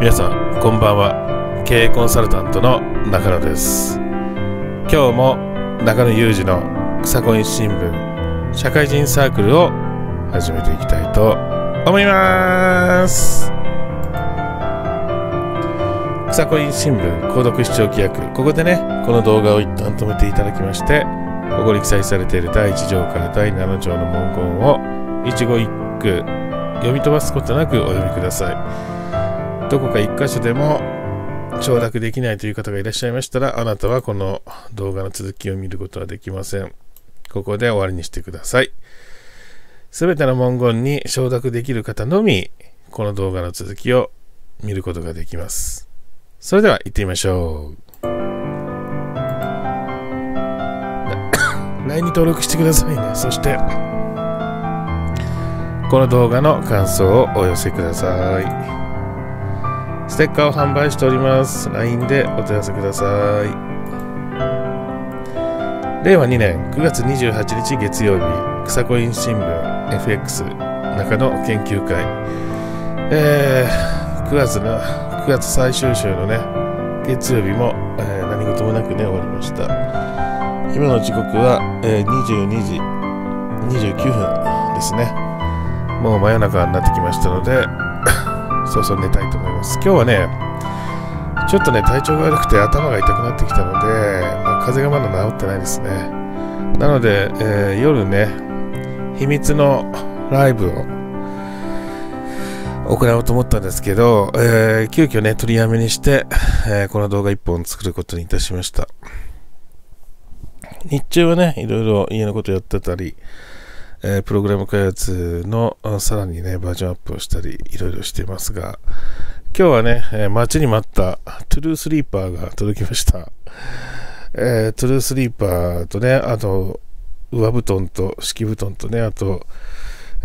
皆さんこんばんは経営コンサルタントの中野です今日も中野裕二の草子新聞社会人サークルを始めていきたいと思います草子新聞購読視聴規約ここでねこの動画を一旦止めていただきましてここに記載されている第1条から第7条の文言を一語一句読み飛ばすことなくお読みくださいどこか一箇所でも承諾できないという方がいらっしゃいましたら、あなたはこの動画の続きを見ることはできません。ここで終わりにしてください。すべての文言に承諾できる方のみ、この動画の続きを見ることができます。それでは行ってみましょう。LINE に登録してくださいね。そして、この動画の感想をお寄せください。ステッカーを販売しております。LINE でお問い合わせください。令和2年9月28日月曜日、草コイン新聞 FX 中野研究会。えー、9月の、9月最終週のね、月曜日も、えー、何事もなくね、終わりました。今の時刻は、えー、22時29分ですね。もう真夜中になってきましたので、そうそう寝たいと思います今日はねちょっとね体調が悪くて頭が痛くなってきたのでもう風邪がまだ治ってないですねなので、えー、夜ね秘密のライブを行おうと思ったんですけど、えー、急遽ね、取りやめにして、えー、この動画1本作ることにいたしました。日中はね、いろいろ家のことやってたり、えー、プログラム開発のさらにね、バージョンアップをしたり、いろいろしていますが、今日はね、えー、待ちに待ったトゥルースリーパーが届きました。えー、トゥルースリーパーとね、あと、上布団と敷布団とね、あと、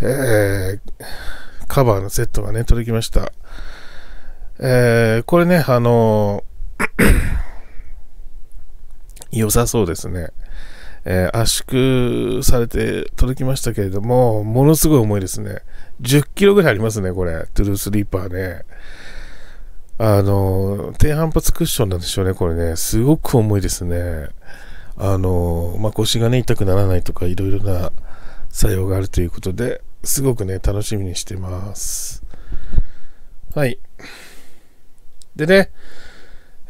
えー、カバーのセットがね、届きました。えー、これね、あの 良さそうですね。えー、圧縮されて届きましたけれども、ものすごい重いですね。10キロぐらいありますね、これ。トゥルースリーパーね。あの、低反発クッションなんでしょうね、これね。すごく重いですね。あの、まあ、腰がね、痛くならないとか、いろいろな作用があるということで、すごくね、楽しみにしてます。はい。でね、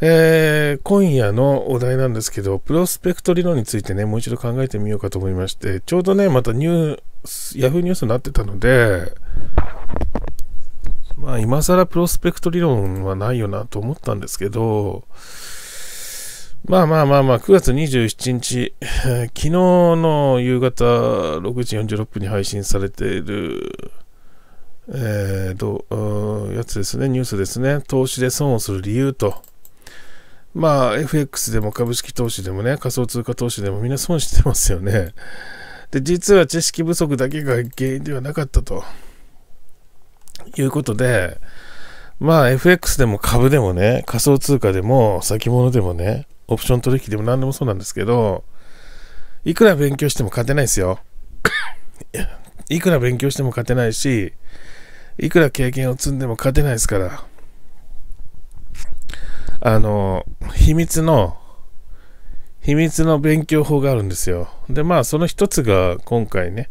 えー、今夜のお題なんですけど、プロスペクト理論についてね、もう一度考えてみようかと思いまして、ちょうどね、またニュース、ヤフーニュースになってたので、まあ、今更プロスペクト理論はないよなと思ったんですけど、まあまあまあまあ、9月27日、え昨日の夕方6時46分に配信されている、えー、どやつですね、ニュースですね、投資で損をする理由と。まあ、FX でも株式投資でもね、仮想通貨投資でもみんな損してますよね。で、実は知識不足だけが原因ではなかったと。いうことで、まあ、FX でも株でもね、仮想通貨でも先物でもね、オプション取引でも何でもそうなんですけど、いくら勉強しても勝てないですよ。いくら勉強しても勝てないし、いくら経験を積んでも勝てないですから。あの、秘密の、秘密の勉強法があるんですよ。で、まあ、その一つが今回ね、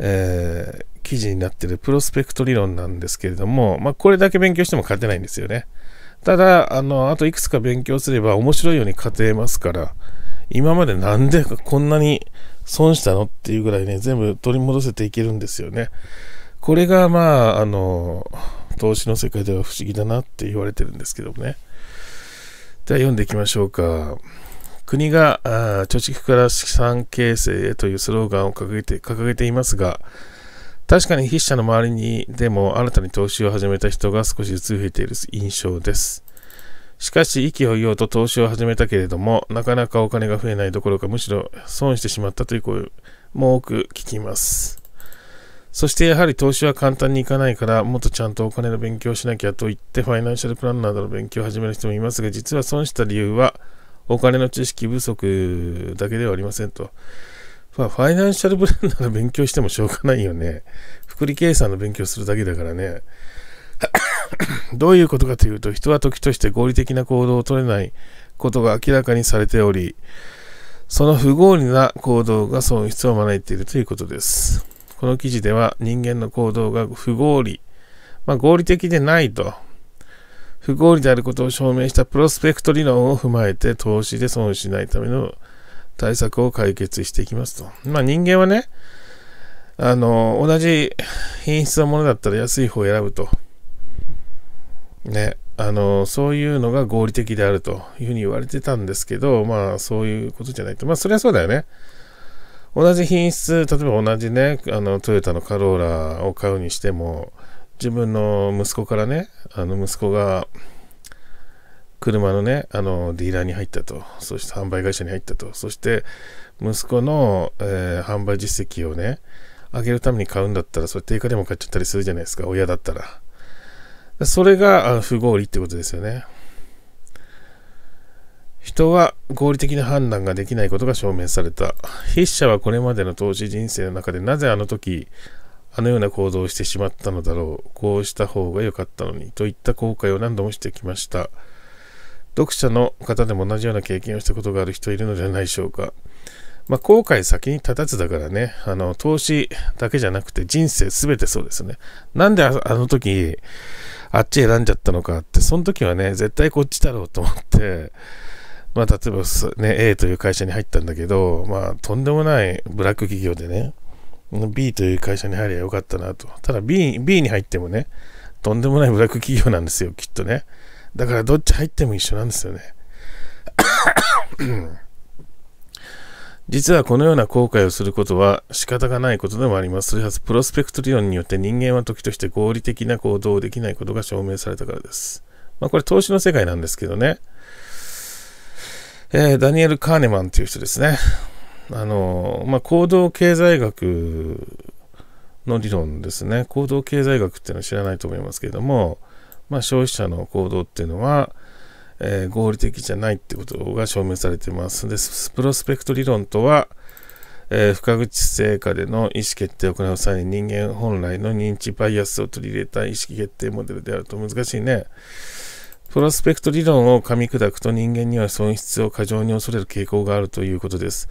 えー、記事になってるプロスペクト理論なんですけれども、まあ、これだけ勉強しても勝てないんですよね。ただ、あの、あといくつか勉強すれば面白いように勝てますから、今までなんでこんなに損したのっていうぐらいね、全部取り戻せていけるんですよね。これが、まあ、あの、投資の世界では不思議だなって言われてるんですけどもね。では読んでいきましょうか。国が貯蓄から資産形成へというスローガンを掲げて掲げていますが、確かに筆者の周りにでも新たに投資を始めた人が少しずつ増えている印象です。しかし、意気揚々と投資を始めたけれども、なかなかお金が増えないどころか、むしろ損してしまったという声も多く聞きます。そしてやはり投資は簡単にいかないから、もっとちゃんとお金の勉強しなきゃと言って、ファイナンシャルプランナーなどの勉強を始める人もいますが、実は損した理由は、お金の知識不足だけではありませんと。まあ、ファイナンシャルプランナーの勉強してもしょうがないよね。福利計算の勉強するだけだからね。どういうことかというと、人は時として合理的な行動を取れないことが明らかにされており、その不合理な行動が損失を招いているということです。この記事では人間の行動が不合理、まあ、合理的でないと、不合理であることを証明したプロスペクト理論を踏まえて投資で損しないための対策を解決していきますと。まあ、人間はね、あの、同じ品質のものだったら安い方を選ぶと。ね、あの、そういうのが合理的であるというふうに言われてたんですけど、まあ、そういうことじゃないと。まあ、そりゃそうだよね。同じ品質、例えば同じね、あの、トヨタのカローラを買うにしても、自分の息子からね、あの、息子が、車のね、あの、ディーラーに入ったと、そして販売会社に入ったと、そして、息子の、えー、販売実績をね、上げるために買うんだったら、それ定価でも買っちゃったりするじゃないですか、親だったら。それが不合理ってことですよね。人は合理的な判断ができないことが証明された。筆者はこれまでの投資人生の中でなぜあの時、あのような行動をしてしまったのだろう。こうした方が良かったのに。といった後悔を何度もしてきました。読者の方でも同じような経験をしたことがある人いるのではないでしょうか。まあ、後悔先に立たずだからね、あの、投資だけじゃなくて人生すべてそうですね。なんであの時、あっち選んじゃったのかって、その時はね、絶対こっちだろうと思って、まあ、例えば、ね、A という会社に入ったんだけど、まあ、とんでもないブラック企業でね、B という会社に入ればよかったなと。ただ B、B に入ってもね、とんでもないブラック企業なんですよ、きっとね。だからどっち入っても一緒なんですよね。実はこのような後悔をすることは仕方がないことでもあります。それはプロスペクト理論によって人間は時として合理的な行動をできないことが証明されたからです。まあこれ投資の世界なんですけどね。えー、ダニエル・カーネマンという人ですね。あの、まあ、行動経済学の理論ですね。行動経済学っていうのは知らないと思いますけれども、まあ、消費者の行動っていうのは、えー、合理的じゃないってことが証明されています。で、プロスペクト理論とは、えー、不確実での意思決定を行う際に人間本来の認知バイアスを取り入れた意識決定モデルであると難しいね。プロスペクト理論を噛み砕くと人間には損失を過剰に恐れる傾向があるということです。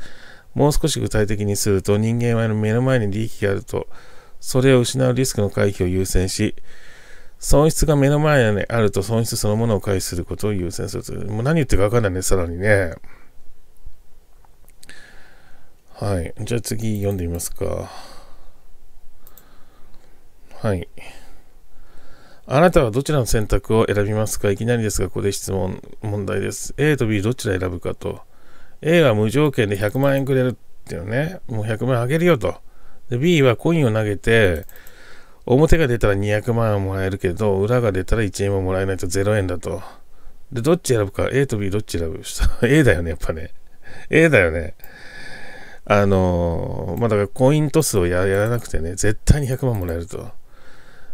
もう少し具体的にすると人間は目の前に利益があると、それを失うリスクの回避を優先し、損失が目の前にあると損失そのものを回避することを優先するという。もう何言ってるかわかんないね、さらにね。はい。じゃあ次読んでみますか。はい。あなたはどちらの選択を選びますかいきなりですが、ここで質問、問題です。A と B どちら選ぶかと。A は無条件で100万円くれるっていうね、もう100万円あげるよと。で、B はコインを投げて、表が出たら200万円もらえるけど、裏が出たら1円ももらえないと0円だと。で、どっち選ぶか ?A と B どっち選ぶ ?A だよね、やっぱね。A だよね。あのー、まあ、だからコイントスをやらなくてね、絶対に100万もらえると。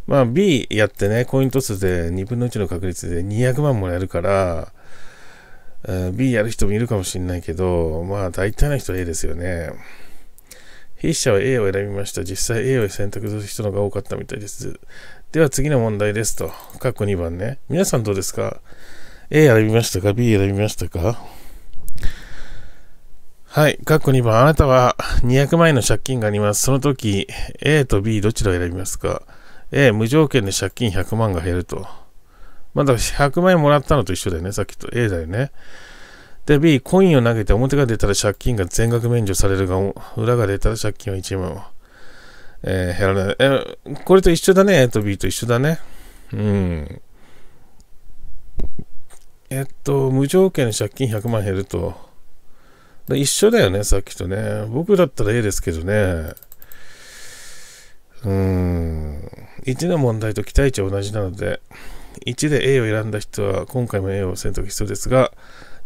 まあ B やってね、コイントスで2分の1の確率で200万もらえるから、B やる人もいるかもしれないけど、まあ大体の人は A ですよね。筆者は A を選びました。実際 A を選択する人のが多かったみたいです。では次の問題ですと。括弧2番ね。皆さんどうですか ?A 選びましたか ?B 選びましたかはい。括弧2番。あなたは200万円の借金があります。その時、A と B どちらを選びますかえ無条件で借金100万が減ると。まだ100万円もらったのと一緒だよね、さっきと A だよね。で、B、コインを投げて表が出たら借金が全額免除されるが、裏が出たら借金は1万えー、減らない。えー、これと一緒だね、A と B と一緒だね。うん。えっと、無条件で借金100万減ると。一緒だよね、さっきとね。僕だったら A ですけどね。うーん。1の問題と期待値は同じなので、1で A を選んだ人は今回も A を選択しそうですが、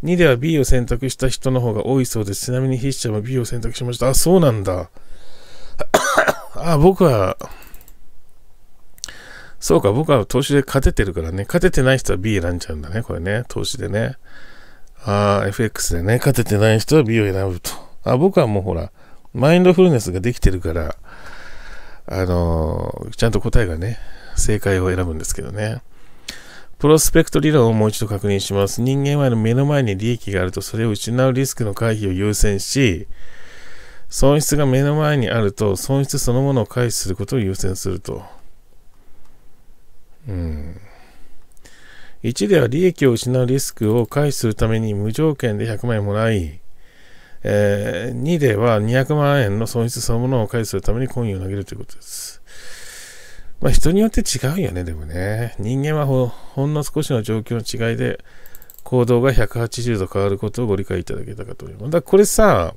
2では B を選択した人の方が多いそうです。ちなみに筆者も B を選択しました。あ、そうなんだ。あ、僕は、そうか、僕は投資で勝ててるからね。勝ててない人は B 選んじゃうんだね、これね。投資でね。あ FX でね、勝ててない人は B を選ぶと。あ、僕はもうほら、マインドフルネスができてるから、あの、ちゃんと答えがね、正解を選ぶんですけどね。プロスペクト理論をもう一度確認します。人間は目の前に利益があると、それを失うリスクの回避を優先し、損失が目の前にあると、損失そのものを回避することを優先すると。うん。1では利益を失うリスクを回避するために無条件で100万円もらい、えー、2では200万円の損失そのものを回避するためにコインを投げるということです。まあ、人によって違うよね、でもね。人間はほんの少しの状況の違いで行動が180度変わることをご理解いただけたかと思います。だからこれさ、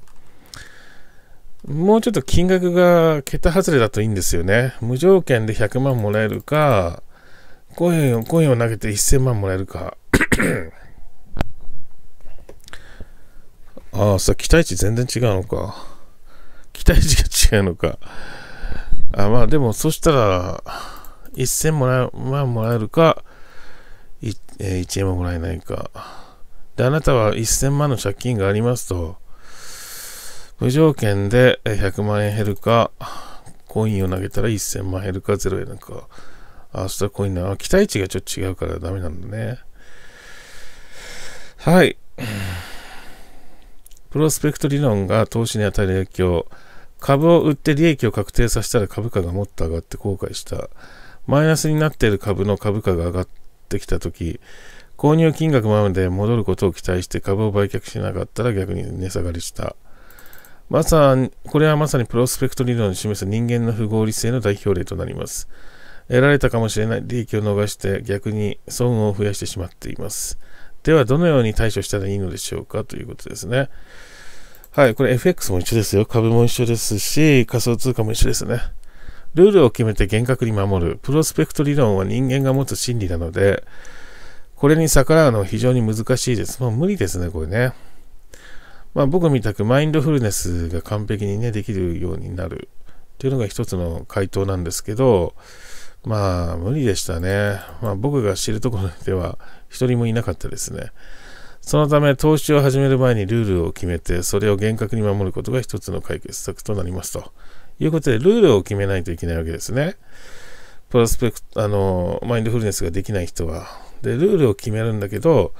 もうちょっと金額が桁外れだといいんですよね。無条件で100万もらえるか、コインを投げて1000万もらえるか。ああ、さ、期待値全然違うのか。期待値が違うのか。あまあでも、そしたら、1000もらえ,、まあ、もらえるか、えー、1円ももらえないか。で、あなたは1000万の借金がありますと、無条件で100万円減るか、コインを投げたら1000万減るか0円なんか。あ、そしたらコインな。期待値がちょっと違うからダメなんだね。はい。プロスペクト理論が投資に与える影響。株を売って利益を確定させたら株価がもっと上がって後悔した。マイナスになっている株の株価が上がってきたとき、購入金額まで戻ることを期待して株を売却しなかったら逆に値下がりした。まさに、これはまさにプロスペクト理論に示す人間の不合理性の代表例となります。得られたかもしれない利益を逃して逆に損を増やしてしまっています。ではどのように対処したらいいのでしょうかということですね。はい、これ FX も一緒ですよ。株も一緒ですし、仮想通貨も一緒ですね。ルールを決めて厳格に守る。プロスペクト理論は人間が持つ心理なので、これに逆らうのは非常に難しいです。もう無理ですね、これね。まあ、僕みたくマインドフルネスが完璧にね、できるようになるというのが一つの回答なんですけど、まあ、無理でしたね。まあ、僕が知るところでは一人もいなかったですね。そのため、投資を始める前にルールを決めて、それを厳格に守ることが一つの解決策となりますと。いうことで、ルールを決めないといけないわけですね。プロスペクト、あの、マインドフルネスができない人は。で、ルールを決めるんだけど、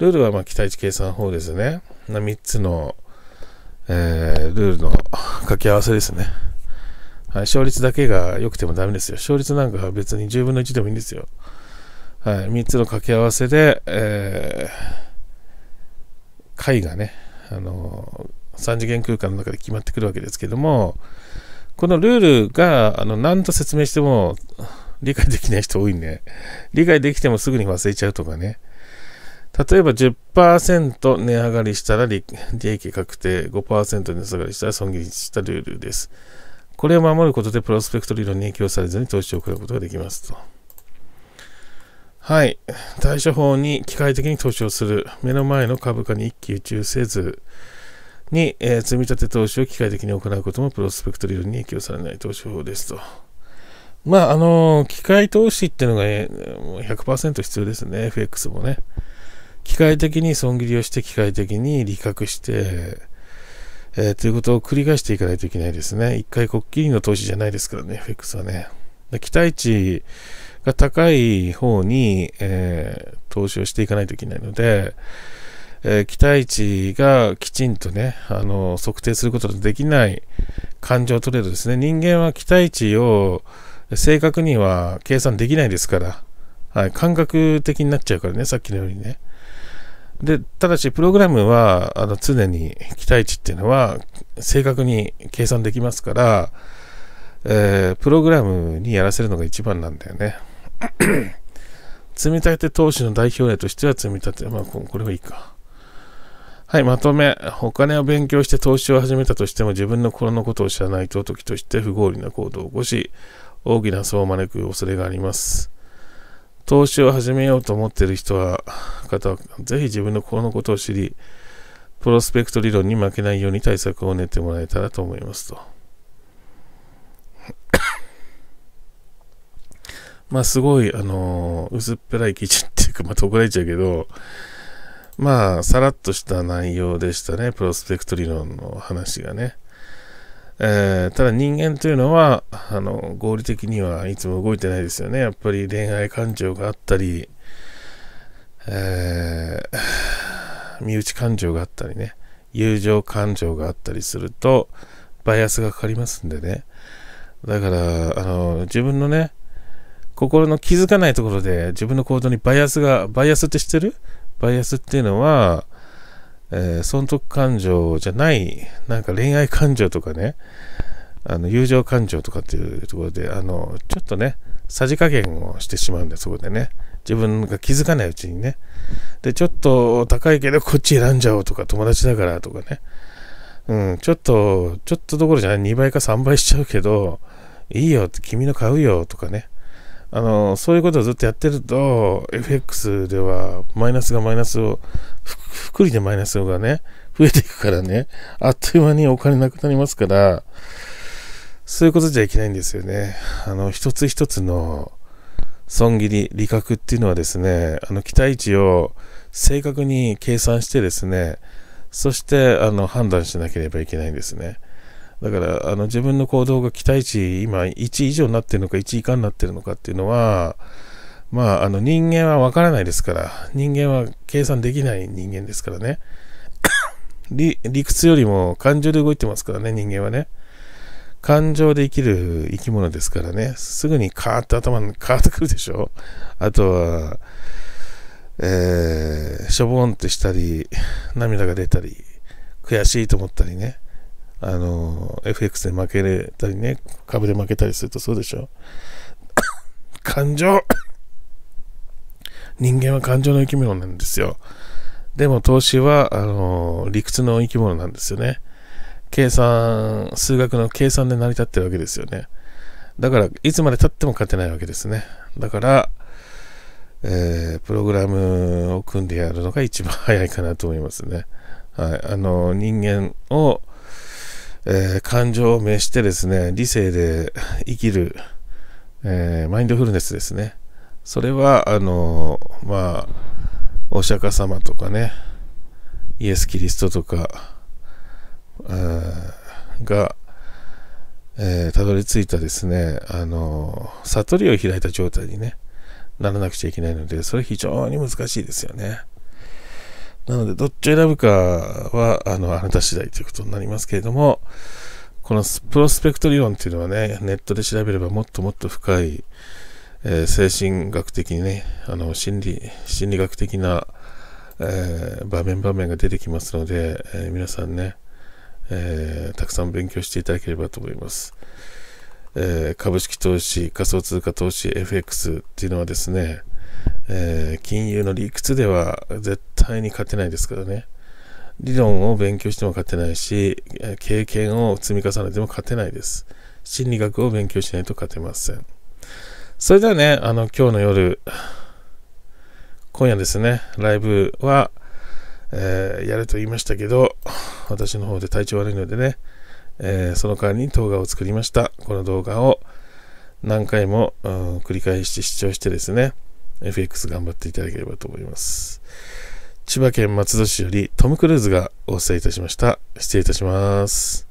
ルールはま期待値計算法ですね。3つの、えー、ルールの掛け合わせですね。はい、勝率だけが良くてもダメですよ。勝率なんかは別に10分の1でもいいんですよ。はい、3つの掛け合わせで、えー、解がね、あのー、3次元空間の中で決まってくるわけですけども、このルールが、あの、何と説明しても理解できない人多いんで、理解できてもすぐに忘れちゃうとかね。例えば10%値上がりしたら利益確定、5%値下がりしたら損切りしたルールです。これを守ることでプロスペクト理論に影響されずに投資を行うことができますと。はい。対処法に機械的に投資をする。目の前の株価に一喜一憂せずに、えー、積み立て投資を機械的に行うこともプロスペクト理論に影響されない投資法ですと。まあ、あのー、機械投資っていうのが、ね、もう100%必要ですね。FX もね。機械的に損切りをして、機械的に利確して、えー、ということを繰り返していかないといけないですね。一回こっきりの投資じゃないですからね、FX はね。期待値が高い方に、えー、投資をしていかないといけないので、えー、期待値がきちんとね、あの、測定することができない感情トレードですね。人間は期待値を正確には計算できないですから、はい、感覚的になっちゃうからね、さっきのようにね。で、ただし、プログラムは、あの、常に期待値っていうのは、正確に計算できますから、えー、プログラムにやらせるのが一番なんだよね。積み立て投資の代表例としては、積み立て、まあ、これはいいか。はい、まとめ。お金を勉強して投資を始めたとしても、自分の心のことを知らないと、時として不合理な行動を起こし、大きな差を招く恐れがあります。投資を始めようと思っている人は、方は、ぜひ自分のこのことを知り、プロスペクト理論に負けないように対策を練ってもらえたらと思いますと。まあすごい、あのー、薄っぺらい記事っていうか、まあ怒られちゃうけど、まあ、さらっとした内容でしたね、プロスペクト理論の話がね。えー、ただ人間というのはあの合理的にはいつも動いてないですよねやっぱり恋愛感情があったり、えー、身内感情があったりね友情感情があったりするとバイアスがかかりますんでねだからあの自分のね心の気づかないところで自分の行動にバイアスがバイアスって知ってるバイアスっていうのはえー、損得感情じゃない、なんか恋愛感情とかね、あの友情感情とかっていうところで、あのちょっとね、さじ加減をしてしまうんで、そこでね。自分が気づかないうちにね。で、ちょっと高いけどこっち選んじゃおうとか、友達だからとかね。うん、ちょっと、ちょっとどころじゃない、2倍か3倍しちゃうけど、いいよ、君の買うよとかね。あのそういうことをずっとやってると FX ではマイナスがマイナスを福利でマイナスがね増えていくからねあっという間にお金なくなりますからそういうことじゃいけないんですよねあの一つ一つの損切り利確っていうのはですねあの期待値を正確に計算してですねそしてあの判断しなければいけないんですね。だから、あの、自分の行動が期待値、今、1以上になってるのか、1以下になってるのかっていうのは、まあ、あの、人間はわからないですから、人間は計算できない人間ですからね。理 理屈よりも感情で動いてますからね、人間はね。感情で生きる生き物ですからね、すぐにカーッと頭にカーッとくるでしょ。あとは、えー、しょぼんってしたり、涙が出たり、悔しいと思ったりね。あの、FX で負けれたりね、株で負けたりするとそうでしょ。感情 人間は感情の生き物なんですよ。でも投資は、あの、理屈の生き物なんですよね。計算、数学の計算で成り立ってるわけですよね。だから、いつまで経っても勝てないわけですね。だから、えー、プログラムを組んでやるのが一番早いかなと思いますね。はい。あの、人間を、えー、感情を召してですね、理性で生きる、えー、マインドフルネスですね。それは、あのー、まあ、お釈迦様とかね、イエス・キリストとか、が、えー、たどり着いたですね、あの悟りを開いた状態にね、ならなくちゃいけないので、それ非常に難しいですよね。なので、どっちを選ぶかは、あの、あなた次第ということになりますけれども、このプロスペクト理論っていうのはね、ネットで調べればもっともっと深い、えー、精神学的にね、あの、心理、心理学的な、えー、場面場面が出てきますので、えー、皆さんね、えたくさん勉強していただければと思います。え株式投資、仮想通貨投資、FX っていうのはですね、えー、金融の理屈では絶対に勝てないですからね。理論を勉強しても勝てないし、経験を積み重ねても勝てないです。心理学を勉強しないと勝てません。それではね、あの、今日の夜、今夜ですね、ライブは、えー、やると言いましたけど、私の方で体調悪いのでね、えー、その間に動画を作りました。この動画を何回も、うん、繰り返して視聴してですね、FX 頑張っていただければと思います。千葉県松戸市よりトム・クルーズがお伝えいたしました。失礼いたします。